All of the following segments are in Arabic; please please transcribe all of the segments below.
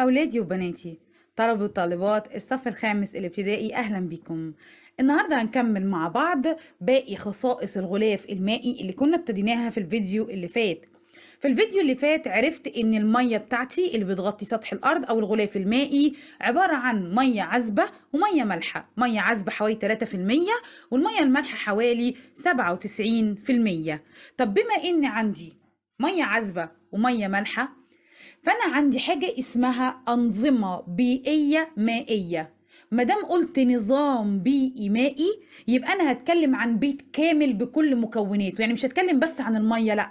أولادي وبناتي طلبة وطالبات الصف الخامس الابتدائي أهلا بكم النهاردة هنكمل مع بعض باقي خصائص الغلاف المائي اللي كنا ابتديناها في الفيديو اللي فات في الفيديو اللي فات عرفت ان المية بتاعتي اللي بتغطي سطح الارض او الغلاف المائي عبارة عن مية عذبة ومية مالحة مية عذبة حوالي 3% والمية المالحة حوالي 97% طب بما ان عندي مية عذبة ومية مالحة فانا عندي حاجه اسمها انظمه بيئيه مائيه ما دام قلت نظام بيئي مائي يبقى انا هتكلم عن بيت كامل بكل مكوناته يعني مش هتكلم بس عن الميه لا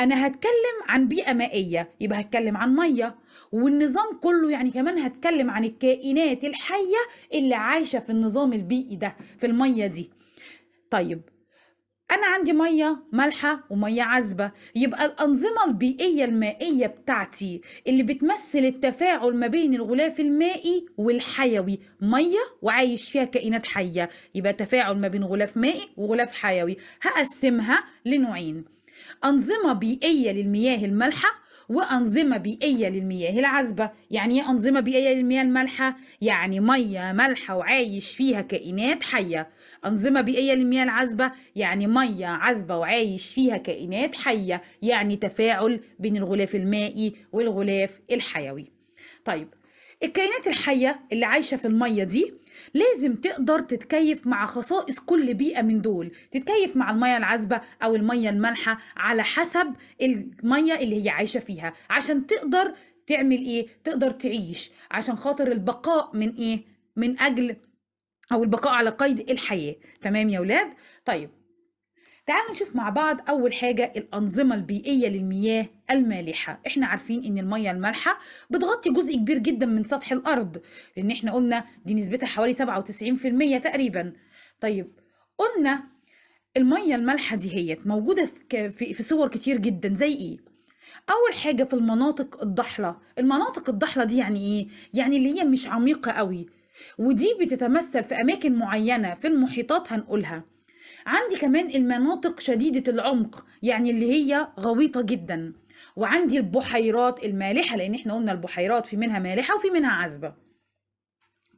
انا هتكلم عن بيئه مائيه يبقى هتكلم عن ميه والنظام كله يعني كمان هتكلم عن الكائنات الحيه اللي عايشه في النظام البيئي ده في الميه دي طيب أنا عندي مية مالحة ومية عذبة يبقى الأنظمة البيئية المائية بتاعتي اللي بتمثل التفاعل ما بين الغلاف المائي والحيوي مية وعايش فيها كائنات حية يبقى تفاعل ما بين غلاف مائي وغلاف حيوي هقسمها لنوعين أنظمة بيئية للمياه المالحة وأنظمة بيئية للمياه العذبة يعني إيه أنظمة بيئية للمياه المالحة يعني مية مالحة وعايش فيها كائنات حية أنظمة بيئية للمياه العذبة يعني مية عذبة وعايش فيها كائنات حية يعني تفاعل بين الغلاف المائي والغلاف الحيوي طيب الكائنات الحية اللي عايشة في المية دي لازم تقدر تتكيف مع خصائص كل بيئة من دول تتكيف مع المية العذبة أو المية المالحة على حسب المية اللي هي عايشة فيها عشان تقدر تعمل إيه؟ تقدر تعيش عشان خاطر البقاء من إيه؟ من أجل أو البقاء على قيد الحياة تمام يا ولاد؟ طيب تعالوا نشوف مع بعض أول حاجة الأنظمة البيئية للمياه المالحة احنا عارفين ان المية المالحة بتغطي جزء كبير جدا من سطح الأرض لأن احنا قلنا دي نسبتها حوالي 97% تقريبا طيب قلنا المية المالحة دي هيت موجودة في صور كتير جدا زي ايه اول حاجه في المناطق الضحله المناطق الضحله دي يعني ايه يعني اللي هي مش عميقه قوي ودي بتتمثل في اماكن معينه في المحيطات هنقولها عندي كمان المناطق شديدة العمق يعني اللي هي غويطة جدا وعندي البحيرات المالحة لأن احنا قلنا البحيرات في منها مالحة وفي منها عذبة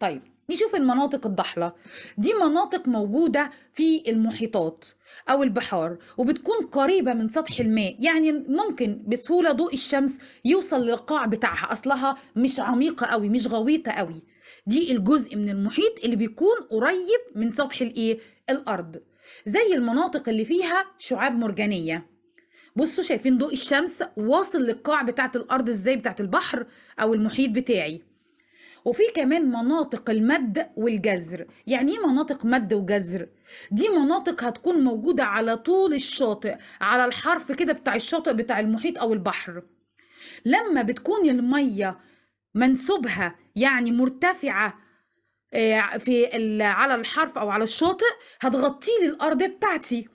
طيب نشوف المناطق الضحلة دي مناطق موجودة في المحيطات أو البحار وبتكون قريبة من سطح الماء يعني ممكن بسهولة ضوء الشمس يوصل للقاع بتاعها أصلها مش عميقة قوي مش غويطة قوي دي الجزء من المحيط اللي بيكون قريب من سطح الإيه؟ الأرض زي المناطق اللي فيها شعاب مرجانية بصوا شايفين ضوء الشمس واصل للقاع بتاعة الأرض إزاي بتاعة البحر أو المحيط بتاعي وفي كمان مناطق المد والجزر يعني ايه مناطق مد وجزر دي مناطق هتكون موجودة على طول الشاطئ على الحرف كده بتاع الشاطئ بتاع المحيط أو البحر لما بتكون المية منسوبها يعني مرتفعة آه، في على الحرف او على الشاطئ هتغطي لي الارض بتاعتي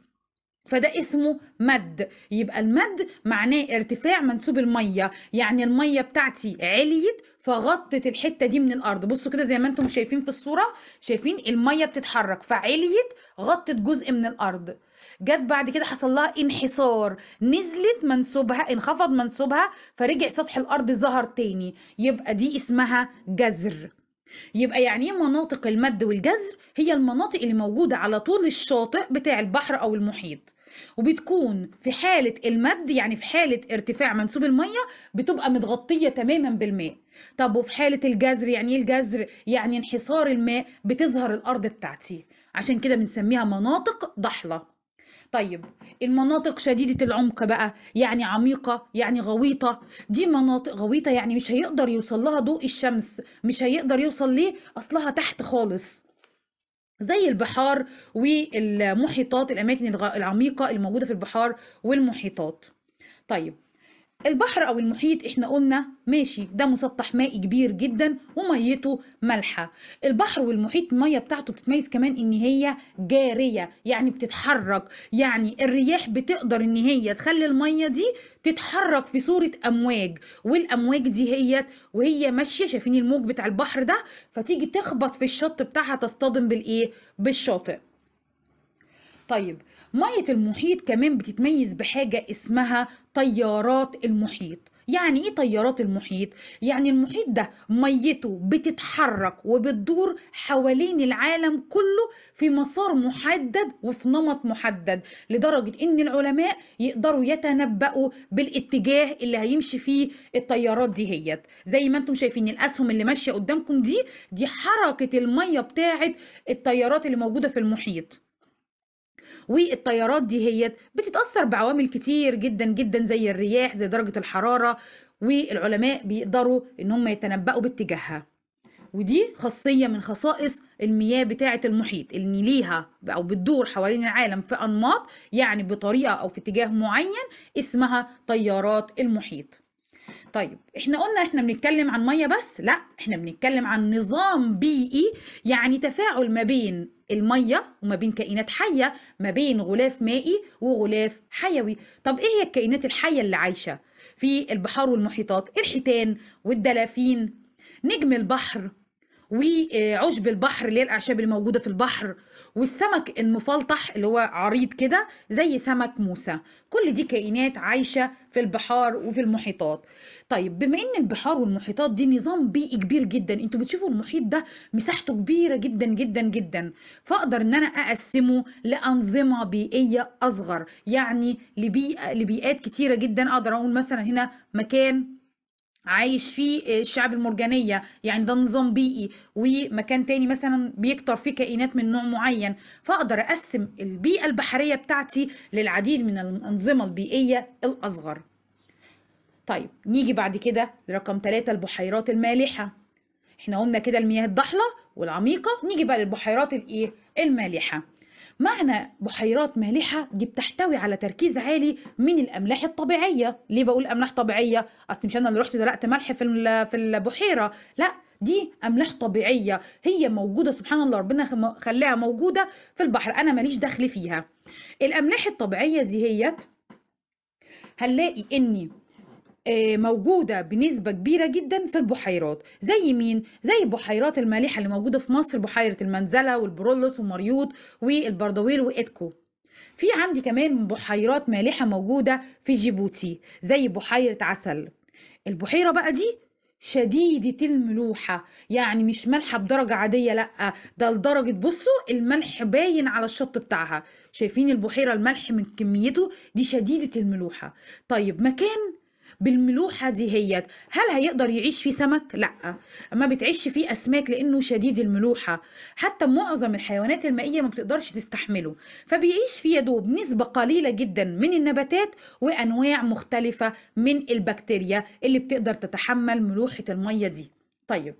فده اسمه مد يبقى المد معناه ارتفاع منسوب الميه يعني الميه بتاعتي عليت فغطت الحته دي من الارض بصوا كده زي ما انتم شايفين في الصوره شايفين الميه بتتحرك فعليت غطت جزء من الارض جت بعد كده حصل لها انحسار نزلت منسوبها انخفض منسوبها فرجع سطح الارض ظهر تاني يبقى دي اسمها جزر يبقى يعني ايه مناطق المد والجزر هي المناطق اللي موجودة على طول الشاطئ بتاع البحر أو المحيط وبتكون في حالة المد يعني في حالة ارتفاع منسوب المية بتبقى متغطية تماما بالماء طب وفي حالة الجزر يعني ايه الجزر يعني انحصار الماء بتظهر الأرض بتاعتي عشان كده بنسميها مناطق ضحلة طيب المناطق شديدة العمق بقى يعني عميقة يعني غويطة دي مناطق غويطة يعني مش هيقدر يوصل لها ضوء الشمس مش هيقدر يوصل ليه أصلها تحت خالص زي البحار والمحيطات الأماكن العميقة الموجودة في البحار والمحيطات طيب البحر او المحيط احنا قلنا ماشي ده مسطح مائي كبير جدا وميته مالحه البحر والمحيط الميه بتاعته بتتميز كمان ان هي جاريه يعني بتتحرك يعني الرياح بتقدر ان هي تخلي الميه دي تتحرك في صوره امواج والامواج دي هي وهي ماشيه شايفين الموج بتاع البحر ده فتيجي تخبط في الشط بتاعها تصطدم بالايه بالشاطئ طيب مية المحيط كمان بتتميز بحاجة اسمها تيارات المحيط يعني ايه تيارات المحيط يعني المحيط ده ميته بتتحرك وبتدور حوالين العالم كله في مسار محدد وفي نمط محدد لدرجه ان العلماء يقدروا يتنبأوا بالاتجاه اللي هيمشي فيه التيارات دي هيت زي ما انتم شايفين الاسهم اللي ماشيه قدامكم دي دي حركه الميه بتاعت التيارات اللي موجوده في المحيط والطيارات دي هي بتتأثر بعوامل كتير جدا جدا زي الرياح زي درجة الحرارة والعلماء بيقدروا إن هم يتنبأوا باتجاهها ودي خاصية من خصائص المياه بتاعة المحيط اللي ليها أو بتدور حوالين العالم في أنماط يعني بطريقة أو في اتجاه معين اسمها تيارات المحيط طيب احنا قلنا احنا بنتكلم عن ميه بس لا احنا بنتكلم عن نظام بيئي يعني تفاعل ما بين الميه وما بين كائنات حيه ما بين غلاف مائي وغلاف حيوي طب ايه هي الكائنات الحيه اللي عايشه في البحار والمحيطات الحيتان والدلافين نجم البحر وعشب البحر اللي هي الاعشاب اللي موجوده في البحر والسمك المفلطح اللي هو عريض كده زي سمك موسى كل دي كائنات عايشه في البحار وفي المحيطات طيب بما ان البحار والمحيطات دي نظام بيئي كبير جدا انتوا بتشوفوا المحيط ده مساحته كبيره جدا جدا جدا فاقدر ان انا اقسمه لانظمه بيئيه اصغر يعني لبيئه لبيئات كتيره جدا اقدر اقول مثلا هنا مكان عايش فيه الشعب المرجانية يعني ده نظام بيئي ومكان تاني مثلا بيكتر فيه كائنات من نوع معين فأقدر أقسم البيئة البحرية بتاعتي للعديد من الأنظمة البيئية الأصغر طيب نيجي بعد كده لرقم ثلاثة البحيرات المالحة احنا قلنا كده المياه الضحلة والعميقة نيجي بقى للبحيرات الايه المالحة معنى بحيرات مالحة دي بتحتوي على تركيز عالي من الأملاح الطبيعية ليه بقول أملاح طبيعية أصل مش أنا اللي رحت دلقت ملح في في البحيرة لا دي املاح طبيعيه هي موجوده سبحان الله ربنا خلاها موجوده في البحر انا ماليش دخل فيها الاملاح الطبيعيه دي هي هنلاقي ان آه، موجودة بنسبة كبيرة جدا في البحيرات زي مين؟ زي البحيرات المالحة اللي موجودة في مصر بحيرة المنزلة والبرولوس ومريوط والبردويل وإتكو في عندي كمان بحيرات مالحة موجودة في جيبوتي زي بحيرة عسل البحيرة بقى دي شديدة الملوحة يعني مش مالحة بدرجة عادية لأ ده لدرجة بصوا الملح باين على الشط بتاعها شايفين البحيرة الملح من كميته دي شديدة الملوحة طيب مكان بالملوحة دي هيت هل هيقدر يعيش فيه سمك؟ لا ما بتعيش فيه أسماك لأنه شديد الملوحة حتى معظم الحيوانات المائية ما بتقدرش تستحمله فبيعيش فيه دوب نسبة قليلة جدا من النباتات وأنواع مختلفة من البكتيريا اللي بتقدر تتحمل ملوحة المية دي طيب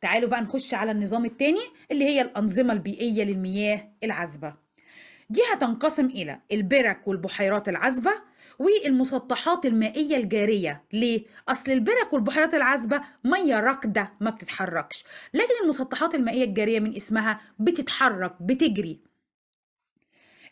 تعالوا بقى نخش على النظام التاني اللي هي الأنظمة البيئية للمياه العذبة دي هتنقسم إلى البرك والبحيرات العذبة والمسطحات المائية الجارية ليه؟ أصل البرك والبحيرات العذبة مية راكدة ما بتتحركش لكن المسطحات المائية الجارية من اسمها بتتحرك بتجري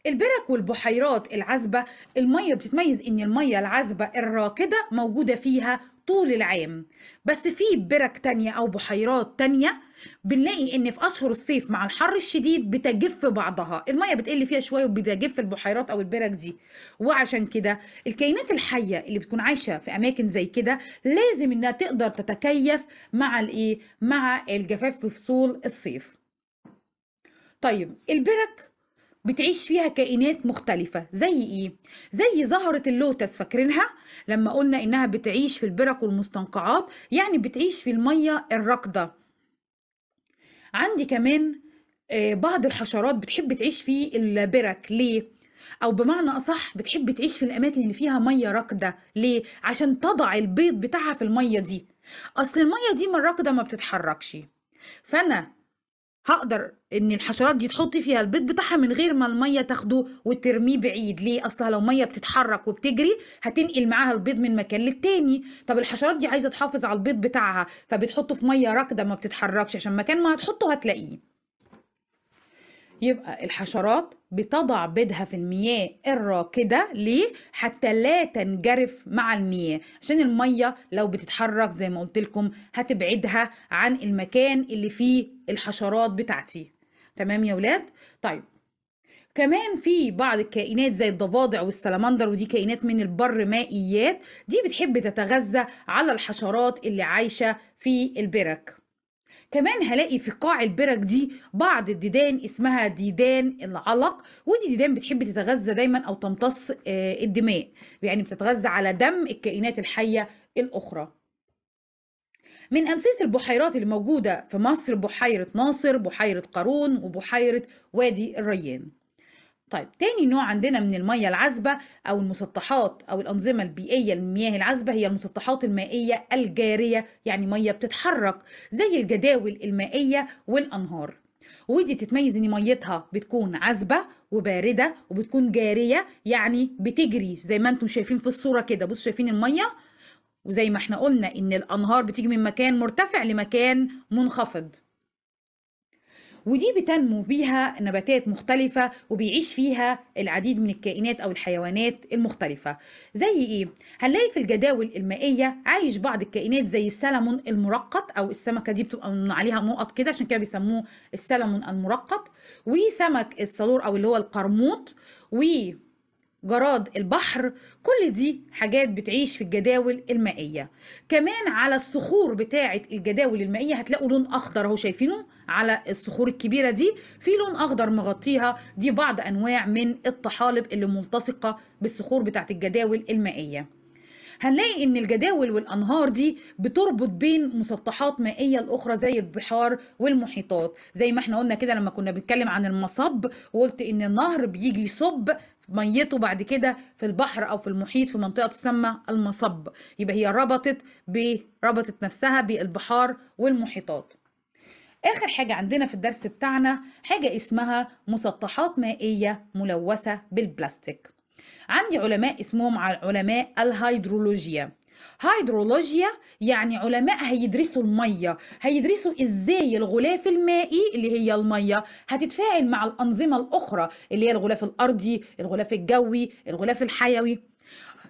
البرك والبحيرات العذبة المية بتتميز إن المية العذبة الراكدة موجودة فيها طول العام بس في برك تانية أو بحيرات تانية بنلاقي إن في أشهر الصيف مع الحر الشديد بتجف بعضها المية بتقل فيها شوية وبتجف البحيرات أو البرك دي وعشان كده الكائنات الحية اللي بتكون عايشة في أماكن زي كده لازم إنها تقدر تتكيف مع الإيه؟ مع الجفاف في فصول الصيف طيب البرك بتعيش فيها كائنات مختلفة زي إيه؟ زي زهرة اللوتس فاكرينها؟ لما قلنا إنها بتعيش في البرك والمستنقعات يعني بتعيش في المية الراكدة عندي كمان آه، بعض الحشرات بتحب تعيش في البرك ليه؟ او بمعنى اصح بتحب تعيش في الاماكن اللي فيها ميه راكده ليه عشان تضع البيض بتاعها في الميه دي اصل الميه دي من الراكده ما بتتحركش فانا هقدر ان الحشرات دي تحطي فيها البيض بتاعها من غير ما الميه تاخده وترميه بعيد ليه اصلها لو ميه بتتحرك وبتجري هتنقل معاها البيض من مكان للتاني طب الحشرات دي عايزه تحافظ على البيض بتاعها فبتحطه في ميه راكده ما بتتحركش عشان مكان ما هتحطه هتلاقيه يبقى الحشرات بتضع بيضها في المياه الراكدة ليه؟ حتى لا تنجرف مع المياه عشان المية لو بتتحرك زي ما قلت لكم هتبعدها عن المكان اللي فيه الحشرات بتاعتي تمام يا ولاد؟ طيب كمان في بعض الكائنات زي الضفادع والسلمندر ودي كائنات من البر مائيات دي بتحب تتغذى على الحشرات اللي عايشة في البرك كمان هلاقي في قاع البرك دي بعض الديدان اسمها ديدان العلق ودي ديدان بتحب تتغذى دايما او تمتص آه، الدماء يعني بتتغذى على دم الكائنات الحيه الاخرى من أمثلة البحيرات اللي موجودة في مصر بحيرة ناصر بحيرة قارون وبحيرة وادي الريان طيب تاني نوع عندنا من المية العذبة أو المسطحات أو الأنظمة البيئية المياه العذبة هي المسطحات المائية الجارية يعني مية بتتحرك زي الجداول المائية والأنهار ودي بتتميز ان ميتها بتكون عذبه وبارده وبتكون جاريه يعني بتجري زي ما انتم شايفين في الصوره كده بصوا شايفين الميه وزي ما احنا قلنا ان الانهار بتيجي من مكان مرتفع لمكان منخفض ودي بتنمو بيها نباتات مختلفة وبيعيش فيها العديد من الكائنات أو الحيوانات المختلفة زي إيه؟ هنلاقي في الجداول المائية عايش بعض الكائنات زي السلمون المرقط أو السمكة دي بتبقى عليها نقط كده عشان كده بيسموه السلمون المرقط وسمك الصالور أو اللي هو القرموط و جراد البحر كل دي حاجات بتعيش في الجداول المائية كمان على الصخور بتاعة الجداول المائية هتلاقوا لون أخضر اهو شايفينه على الصخور الكبيرة دي في لون أخضر مغطيها دي بعض أنواع من الطحالب اللي ملتصقة بالصخور بتاعة الجداول المائية هنلاقي ان الجداول والانهار دي بتربط بين مسطحات مائيه الاخرى زي البحار والمحيطات زي ما احنا قلنا كده لما كنا بنتكلم عن المصب وقلت ان النهر بيجي يصب ميته بعد كده في البحر او في المحيط في منطقه تسمى المصب يبقى هي ربطت بربطت نفسها بالبحار والمحيطات آخر حاجة عندنا في الدرس بتاعنا حاجة اسمها مسطحات مائية ملوثة بالبلاستيك عندي علماء اسمهم علماء الهيدرولوجيا هيدرولوجيا يعني علماء هيدرسوا المية هيدرسوا ازاي الغلاف المائي اللي هي المية هتتفاعل مع الأنظمة الأخرى اللي هي الغلاف الأرضي الغلاف الجوي الغلاف الحيوي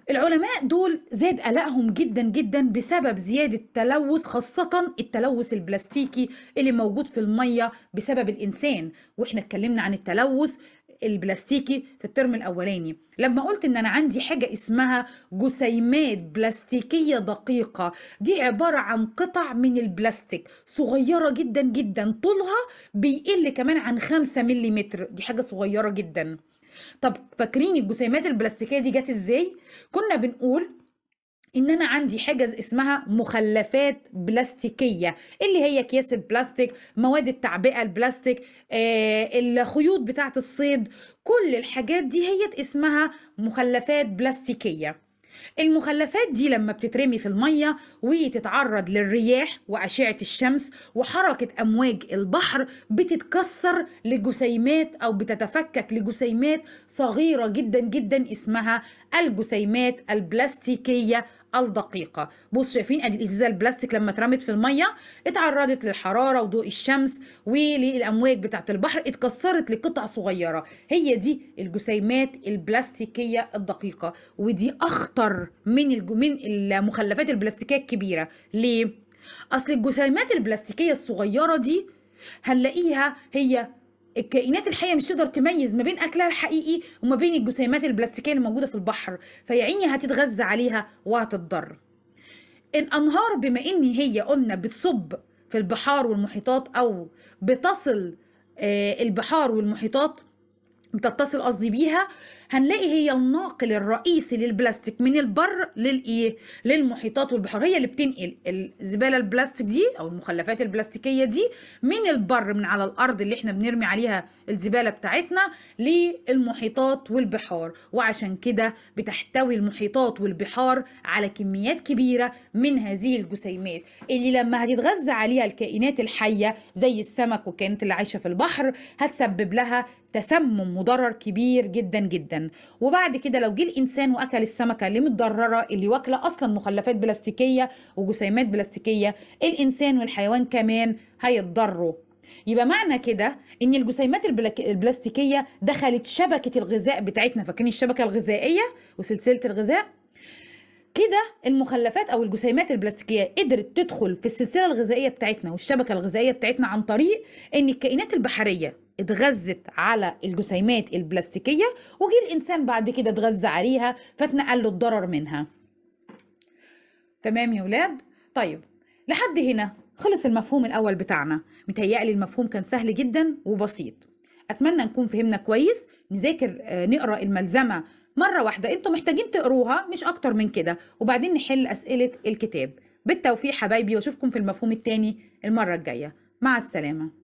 العلماء دول زاد قلقهم جدا جدا بسبب زيادة تلوث خاصة التلوث البلاستيكي اللي موجود في المية بسبب الإنسان وإحنا اتكلمنا عن التلوث البلاستيكي في الترم الاولاني لما قلت ان انا عندي حاجه اسمها جسيمات بلاستيكيه دقيقه دي عباره عن قطع من البلاستيك صغيره جدا جدا طولها بيقل كمان عن 5 ملم دي حاجه صغيره جدا طب فاكرين الجسيمات البلاستيكيه دي جت ازاي كنا بنقول ان انا عندي حاجه اسمها مخلفات بلاستيكيه اللي هي اكياس البلاستيك مواد التعبئه البلاستيك آه الخيوط بتاعه الصيد كل الحاجات دي هي اسمها مخلفات بلاستيكيه المخلفات دي لما بتترمي في المية وتتعرض للرياح وأشعة الشمس وحركة أمواج البحر بتتكسر لجسيمات أو بتتفكك لجسيمات صغيرة جدا جدا اسمها الجسيمات البلاستيكية الدقيقه بص شايفين ادي الازازه البلاستيك لما اترمت في الميه اتعرضت للحراره وضوء الشمس وللامواج بتاعه البحر اتكسرت لقطع صغيره هي دي الجسيمات البلاستيكيه الدقيقه ودي اخطر من من المخلفات البلاستيكيه الكبيره ليه اصل الجسيمات البلاستيكيه الصغيره دي هنلاقيها هي الكائنات الحيه مش تقدر تميز ما بين اكلها الحقيقي وما بين الجسيمات البلاستيكيه اللي موجوده في البحر فيا عيني هتتغذى عليها وهتتضر الانهار بما ان هي قلنا بتصب في البحار والمحيطات او بتصل آه، البحار والمحيطات بتتصل قصدي بيها هنلاقي هي الناقل الرئيسي للبلاستيك من البر للايه للمحيطات والبحار هي اللي بتنقل الزباله البلاستيك دي او المخلفات البلاستيكيه دي من البر من على الارض اللي احنا بنرمي عليها الزباله بتاعتنا للمحيطات والبحار وعشان كده بتحتوي المحيطات والبحار على كميات كبيره من هذه الجسيمات اللي لما هتتغذى عليها الكائنات الحيه زي السمك والكائنات اللي عايشه في البحر هتسبب لها تسمم مضرر كبير جدا جدا وبعد كده لو جه الانسان واكل السمكه اللي متضرره اللي واكله اصلا مخلفات بلاستيكيه وجسيمات بلاستيكيه الانسان والحيوان كمان هيتضروا يبقى معنى كده ان الجسيمات البلاستيكيه دخلت شبكه الغذاء بتاعتنا فاكرين الشبكه الغذائيه وسلسله الغذاء كده المخلفات او الجسيمات البلاستيكيه قدرت تدخل في السلسله الغذائيه بتاعتنا والشبكه الغذائيه بتاعتنا عن طريق ان الكائنات البحريه اتغذت على الجسيمات البلاستيكيه وجي الانسان بعد كده اتغذى عليها فاتنقل له الضرر منها تمام يا ولاد طيب لحد هنا خلص المفهوم الاول بتاعنا متهيألي المفهوم كان سهل جدا وبسيط اتمنى نكون فهمنا كويس نذاكر آه، نقرا الملزمه مرة واحدة انتوا محتاجين تقروها مش أكتر من كده وبعدين نحل أسئلة الكتاب بالتوفيق حبايبي واشوفكم في المفهوم التاني المرة الجاية مع السلامة